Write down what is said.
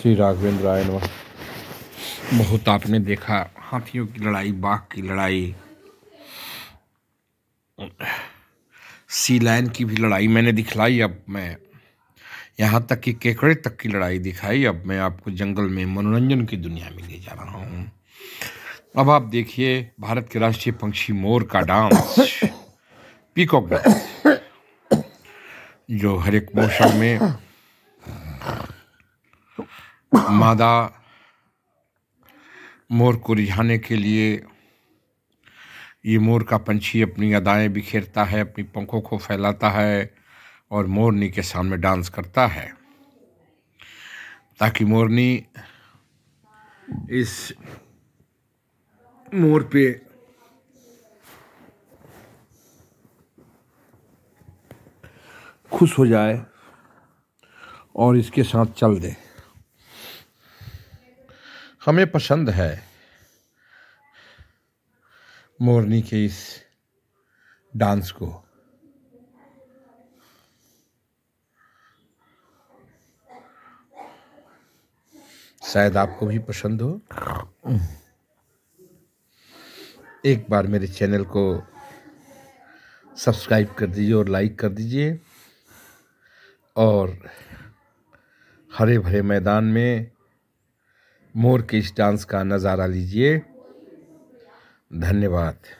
श्री राघवेंद्र राय नमः बहुत आपने देखा हाथियों की लड़ाई बाघ की लड़ाई सी लाइन की भी लड़ाई मैंने दिखलाई अब मैं यहाँ तक कि केकड़े तक की लड़ाई दिखाई अब मैं आपको जंगल में मनोरंजन की दुनिया में ले जा रहा हूँ अब आप देखिए भारत के राष्ट्रीय पक्षी मोर का डांस पीकॉक डांस जो हर एक मौसम में मादा मोर को रिझाने के लिए ये मोर का पंछी अपनी अदाएं बिखेरता है अपनी पंखों को फैलाता है और मोरनी के सामने डांस करता है ताकि मोरनी इस मोर पे खुश हो जाए और इसके साथ चल दे हमें पसंद है मोरनी के इस डांस को शायद आपको भी पसंद हो एक बार मेरे चैनल को सब्सक्राइब कर दीजिए और लाइक कर दीजिए और हरे भरे मैदान में मोर के इस डांस का नज़ारा लीजिए धन्यवाद